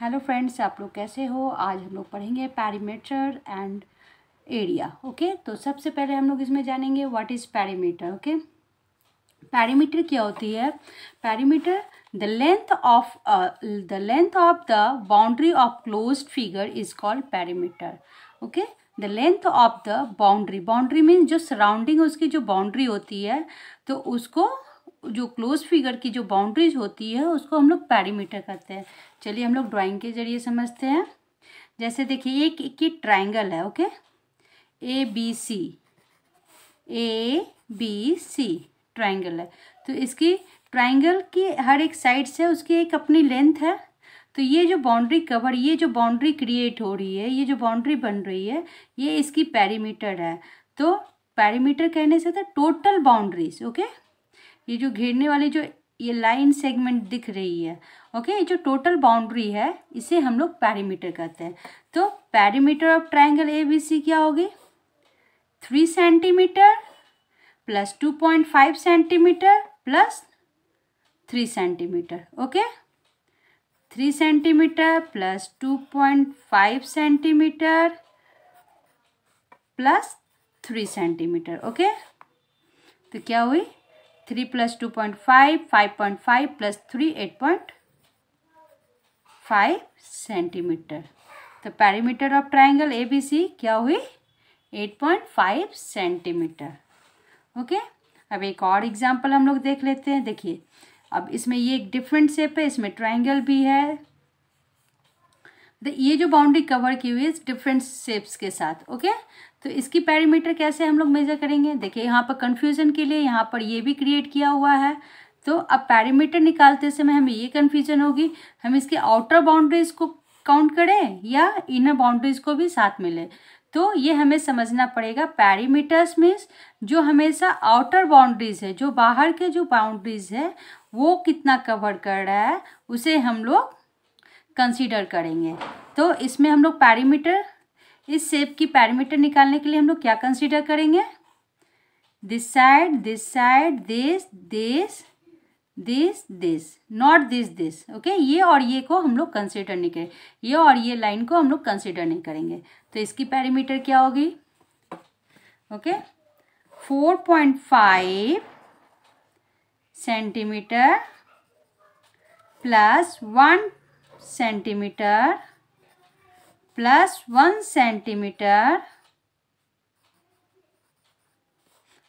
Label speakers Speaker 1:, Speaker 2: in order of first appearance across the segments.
Speaker 1: Hello friends आप लोग कैसे हो आज हम लोग पढ़ेंगे पैरीमीटर एंड एरिया ओके तो सबसे पहले हम लोग इसमें जानेंगे what is perimeter okay perimeter क्या होती है perimeter the length of the length of the boundary of close figure is called perimeter okay the length of the boundary boundary mean जो सराउंडिंग उसकी जो बाउंड्री होती है तो उसको जो क्लोज फिगर की जो बाउंड्रीज होती है उसको हम लोग पैरीमीटर कहते हैं चलिए हम लोग ड्राइंग के जरिए समझते हैं जैसे देखिए एक एक ट्राइंगल है okay A B C A B C triangle है तो इसकी ट्राइंगल की हर एक साइड से उसकी एक अपनी लेंथ है तो ये जो बाउंड्री कवर ये जो बाउंड्री क्रिएट हो रही है ये जो बाउंड्री बन रही है ये इसकी पैरीमीटर है तो पैरीमीटर कहने से था टोटल बाउंड्रीज ओके ये जो घेरने वाली जो ये लाइन सेगमेंट दिख रही है ओके ये जो टोटल बाउंड्री है इसे हम लोग पैरीमीटर कहते हैं तो perimeter of triangle A B C क्या होगी three centimetre plus two point five centimetre plus three centimetre okay three centimetre plus two point five centimetre plus three centimetre okay तो क्या हुई three plus two point five five point five plus three eight point five centimetre तो perimeter of triangle A B C क्या हुई eight point five centimetre okay अब एक और example हम लोग देख लेते हैं देखिए अब इसमें ये एक डिफरेंट शेप है इसमें ट्राइंगल भी है तो ये जो बाउंड्री कवर की हुई है डिफरेंट शेप्स के साथ ओके तो इसकी पैरीमीटर कैसे हम लोग मेजर करेंगे देखिए यहाँ पर कन्फ्यूजन के लिए यहाँ पर ये भी क्रिएट किया हुआ है तो अब पैरीमीटर निकालते समय हमें ये कन्फ्यूजन होगी हम इसके आउटर बाउंड्रीज को काउंट करें या इनर बाउंड्रीज को भी साथ मिले तो ये हमें समझना पड़ेगा पैरीमीटर्स मीन्स जो हमेशा आउटर बाउंड्रीज है जो बाहर के जो बाउंड्रीज है वो कितना कवर कर रहा है उसे हम लोग कंसीडर करेंगे तो इसमें हम लोग पैरीमीटर इस शेप की पैरीमीटर निकालने के लिए हम लोग क्या कंसिडर करेंगे this side this side this this this this not this this okay ये और ये को हम लोग कंसिडर नहीं करें ये और ये लाइन को हम लोग कंसिडर नहीं करेंगे तो इसकी पैरीमीटर क्या होगी okay four point five centimetre plus one centimetre plus one centimetre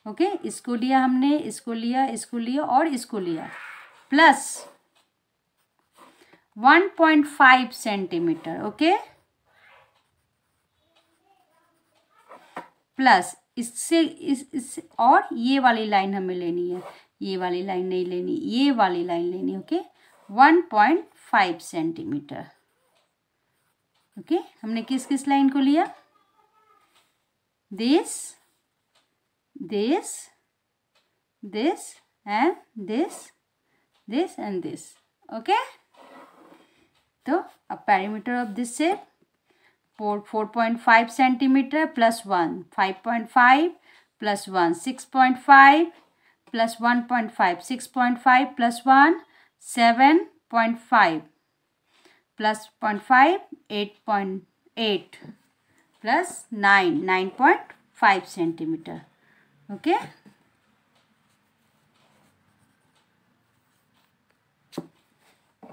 Speaker 1: okay okay, इसको लिया हमने इसको लिया इसको लिया और इसको लिया प्लस 1.5 सेंटीमीटर ओके प्लस इससे इस, इस और ये वाली लाइन हमें लेनी है ये वाली लाइन नहीं लेनी ये वाली लाइन लेनी okay okay? 1.5 centimetre okay okay? हमने किस किस लाइन को लिया this this this and this this and this okay तो अब पैरामीटर ऑफ दिस से four four point five centimetre plus one five point five plus one six point five plus one point five six point five plus one seven point five plus point five eight point eight plus nine nine point five centimetre okay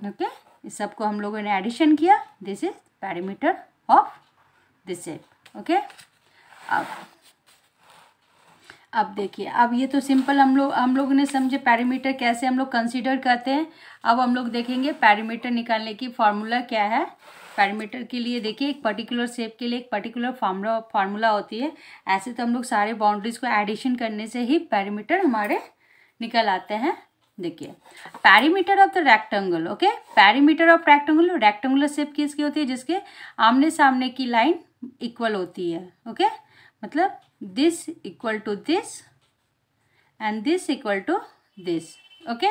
Speaker 1: okay इस सबको हम लोगों ने addition किया this is parameter of this shape okay अब अब देखिए अब ये तो सिंपल हम लोग हम लोग ने समझे पैरामीटर कैसे हम लोग कंसीडर करते हैं अब हम लोग देखेंगे पैरामीटर निकालने की फार्मूला क्या है पैरामीटर के लिए देखिए एक पर्टिकुलर शेप के लिए एक पर्टिकुलर फार्मूला फार्मूला होती है ऐसे तो हम लोग सारे बाउंड्रीज को एडिशन करने से ही पैरामीटर हमारे निकल आते हैं देखिए perimeter of the rectangle okay perimeter of rectangle rectangular shape किसकी होती है जिसके आमने सामने की लाइन इक्वल होती है ओके okay? मतलब this equal to this and this equal to this okay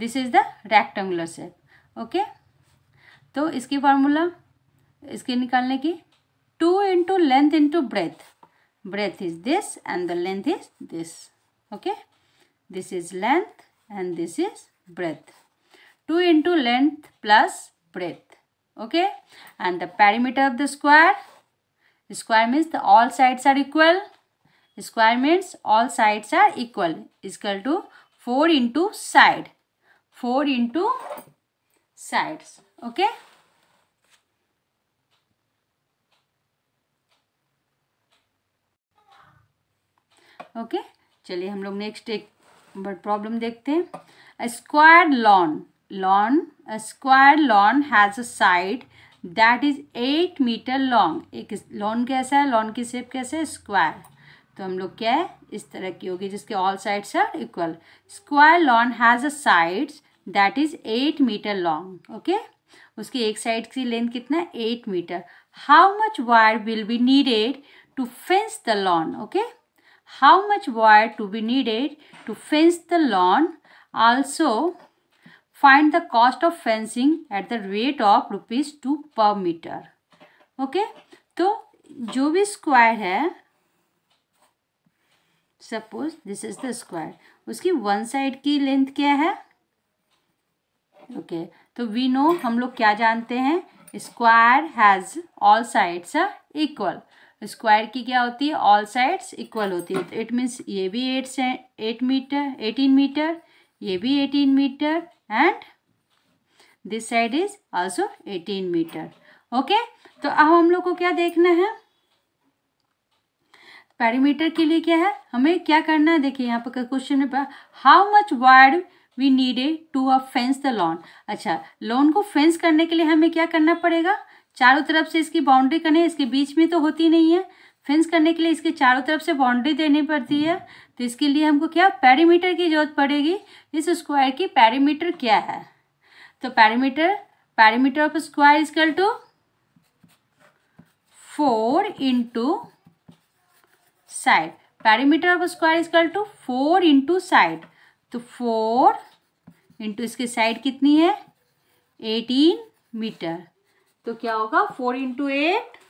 Speaker 1: this is the rectangular shape okay तो इसकी फार्मूला इसके निकालने की two into length into breadth breadth is this and the length is this okay this is length and this is breadth two into length plus breadth okay and the perimeter of the square square means the all sides are equal square means all sides are equal is equal to four into side four into sides okay okay चलिए हम लोग next एक but problem देखते हैं square lawn lawn square lawn has a side that is eight metre long एक lawn कैसा है lawn की शेप कैसे है स्क्वायर तो हम लोग क्या है इस तरह की होगी जिसके all sides are equal square lawn has a sides that is eight metre long okay उसकी एक साइड की लेंथ कितना है eight metre how much wire will be needed to fence the lawn okay how much wire to be needed to fence the lawn also find the cost of fencing at the rate of rupees two per metre okay तो जो भी square है suppose this is the square उसकी one side की length क्या है okay तो we know हम लोग क्या जानते हैं square has all sides equal square की क्या होती है ऑल साइड्स इक्वल होती है तो इट मीन्स ये भी एट से एट मीटर एटीन मीटर ये भी eighteen metre and this side is also eighteen metre okay तो अब हम लोग को क्या देखना है पैरीमीटर के लिए क्या है हमें क्या करना है देखिए यहाँ पर क्वेश्चन में how much wire we needed to a fence the lawn अच्छा लॉन को फेंस करने के लिए हमें क्या करना पड़ेगा चारों तरफ से इसकी बाउंड्री करनी है इसके बीच में तो होती नहीं है फेंस करने के लिए इसके चारों तरफ से बाउंड्री देनी पड़ती है तो इसके लिए हमको क्या पैरीमीटर की जरूरत पड़ेगी इस स्क्वायर की पैरीमीटर क्या है तो perimeter perimeter of square is equal to four into side perimeter of square is equal to four into side तो फोर इंटू इसके साइड कितनी है एटीन मीटर तो क्या होगा four into eight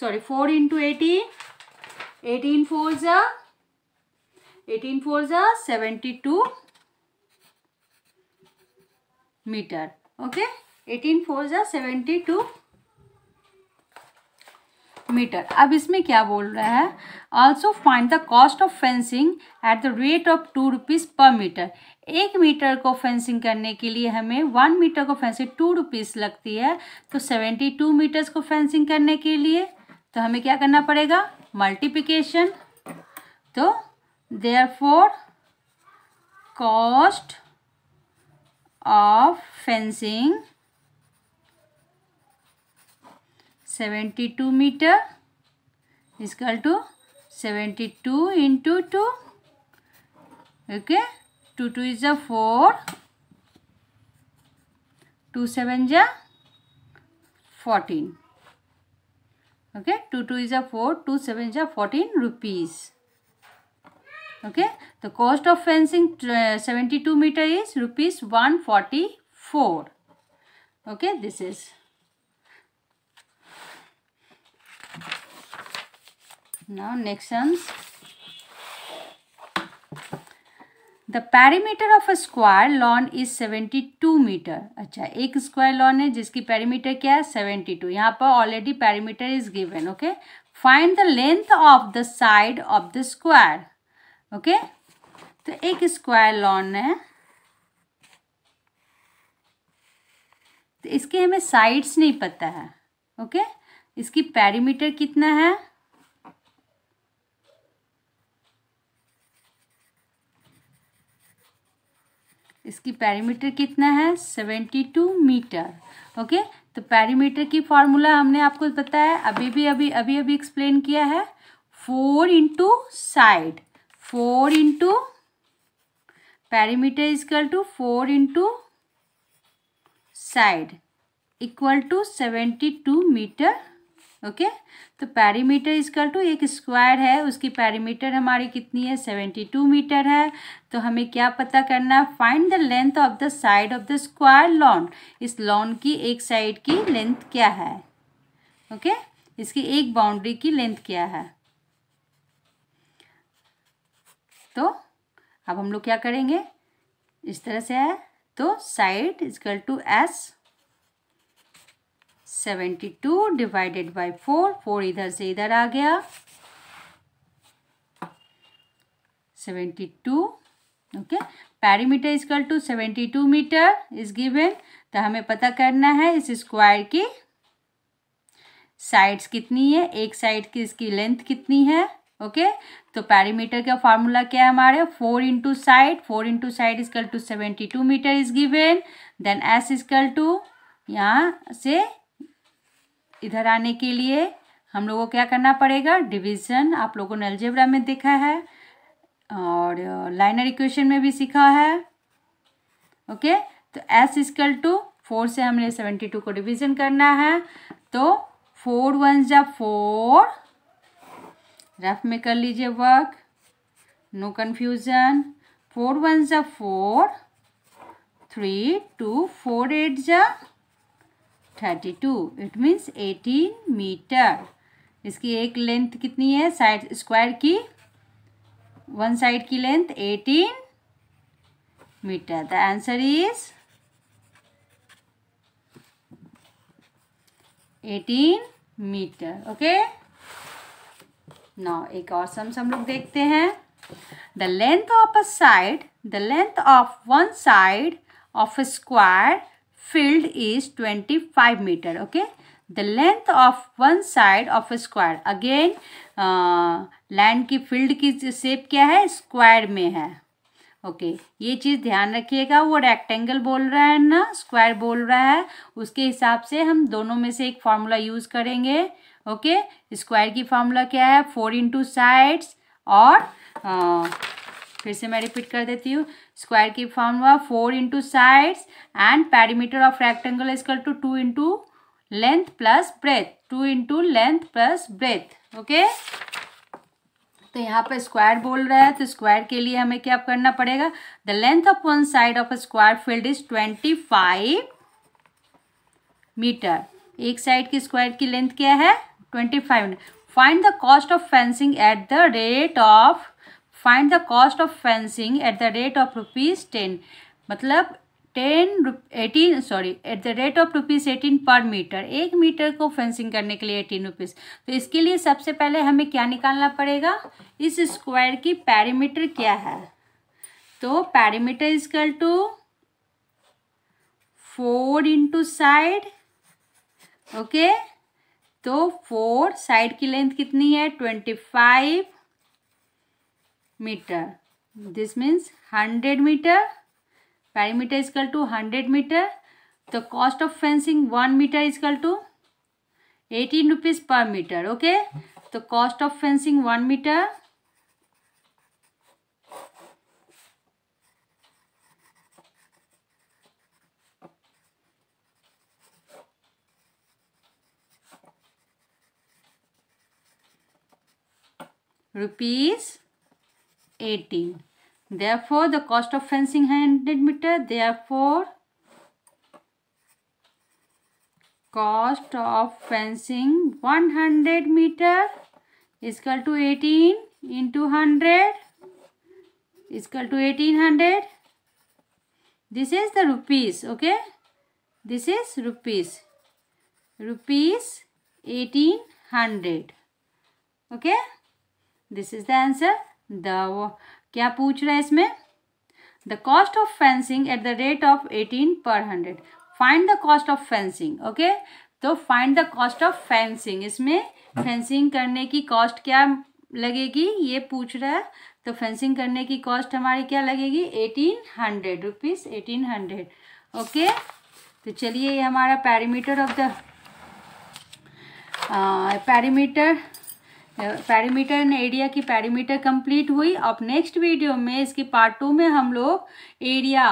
Speaker 1: sorry 4 into 18 18 fours are 18 fours are 72 meter okay 18 fours are 72 metre अब इसमें क्या बोल रहा है also find the cost of fencing at the rate of two rupees per metre एक मीटर को फेंसिंग करने के लिए हमें वन मीटर को फेंसिंग टू रुपीज़ लगती है तो सेवेंटी टू मीटर्स को फेंसिंग करने के लिए तो हमें क्या करना पड़ेगा मल्टीप्लिकेशन तो therefore cost of fencing seventy two metre is equal to seventy two into two okay two two is a four two seven जा fourteen okay 2 2 is a 4 2 7 is a 14 rupees okay the cost of fencing uh, 72 meter is rupees 144 okay this is now next one. The perimeter of a square lawn is seventy two metre अच्छा एक square lawn है जिसकी perimeter क्या है seventy two यहाँ पर already perimeter is given okay find the length of the side of the square okay तो एक स्क्वायर लॉन है तो इसके हमें साइड्स नहीं पता है ओके okay? इसकी पैरीमीटर कितना है इसकी पैरीमीटर कितना है सेवेंटी टू मीटर ओके तो पैरीमीटर की फॉर्मूला हमने आपको बताया अभी भी अभी अभी अभी एक्सप्लेन किया है four into side four into perimeter is equal to four into side equal to seventy two metre okay okay? तो पैरीमीटर इसकल टू एक स्क्वायर है उसकी पैरीमीटर हमारी कितनी है सेवेंटी टू मीटर है तो हमें क्या पता करना है find the length of the side of the square lawn इस लॉन की एक साइड की लेंथ क्या है ओके okay? इसकी एक बाउंड्री की लेंथ क्या है तो अब हम लोग क्या करेंगे इस तरह से है तो side is equal to S seventy two divided by four four इधर से इधर आ गया seventy two okay perimeter is equal to seventy two metre is given तो हमें पता करना है इस स्क्वायर की साइड्स कितनी है एक साइड की इसकी लेंथ कितनी है ओके okay? तो पैरीमीटर का फॉर्मूला क्या है हमारे four into side four into side is equal to seventy two metre is given then S is equal to यहाँ से इधर आने के लिए हम लोगों को क्या करना पड़ेगा डिवीजन आप लोगों ने अलजेबरा में देखा है और लाइनर uh, इक्वेशन में भी सीखा है ओके तो एस इजकल टू फोर से हमने सेवेंटी टू को डिवीजन करना है तो फोर वन जा फोर रफ में कर लीजिए work no confusion four one जा four three two four eight जा thirty two it means eighteen metre इसकी एक लेंथ कितनी है साइड स्क्वायर की वन साइड की length eighteen metre the answer is eighteen metre okay now एक और सम्स हम लोग देखते हैं the length of a side the length of one side of a square field is 25 metre okay the length of one side of a square again land की field की shape क्या है स्क्वायर में है ओके okay, ये चीज़ ध्यान रखिएगा वो रेक्टेंगल बोल रहा है ना स्क्वायर बोल रहा है उसके हिसाब से हम दोनों में से एक फार्मूला यूज़ करेंगे ओके okay? स्क्वायर की फार्मूला क्या है फोर इंटू साइड्स और आ, uh, फिर से मैं रिपीट कर देती हूँ स्क्वायर की फॉर्म हुआ four into sides and perimeter of rectangle कल two two into length plus breadth two into length plus breadth okay तो यहाँ पर स्क्वायर बोल रहा है तो स्क्वायर के लिए हमें क्या करना पड़ेगा the length of one side of a square field is twenty five metre एक साइड की स्क्वायर की लेंथ क्या है twenty five find the cost of fencing at the rate of find the cost of fencing at the rate of rupees ten मतलब ten eighteen sorry at the rate of rupees eighteen per metre एक metre को fencing करने के लिए eighteen rupees तो इसके लिए सबसे पहले हमें क्या निकालना पड़ेगा इस स्क्वायर की पैरीमीटर क्या है तो perimeter is equal to four into side okay तो फोर साइड की लेंथ कितनी है twenty five meter this means 100 meter perimeter is equal to 100 meter the cost of fencing 1 meter is equal to 18 rupees per meter okay the cost of fencing 1 meter rupees 18 therefore the cost of fencing 100 meter therefore cost of fencing 100 meter is equal to 18 into 100 is equal to 1800 this is the rupees okay this is rupees rupees 1800 okay this is the answer the क्या पूछ रहा है इसमें the cost of fencing at the rate of eighteen per hundred find the cost of fencing okay तो find the cost of fencing इसमें fencing करने की cost क्या लगेगी ये पूछ रहा है तो फेंसिंग करने की कॉस्ट हमारी क्या लगेगी eighteen hundred rupees eighteen hundred okay तो चलिए ये हमारा perimeter of the parameter perimeter and area की पैरीमीटर कंप्लीट हुई अब नेक्स्ट वीडियो में इसकी पार्ट टू में हम लोग एरिया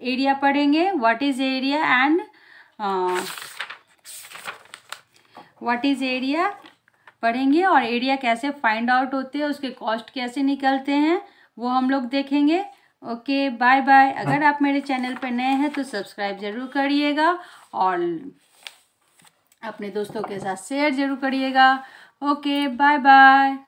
Speaker 1: एरिया पढ़ेंगे what is area and what is area पढ़ेंगे और एरिया कैसे फाइंड आउट होते हैं उसके कॉस्ट कैसे निकलते हैं वो हम लोग देखेंगे ओके बाय बाय अगर आप मेरे चैनल पर नए हैं तो सब्सक्राइब ज़रूर करिएगा और अपने दोस्तों के साथ शेयर ज़रूर करिएगा Okay, bye bye.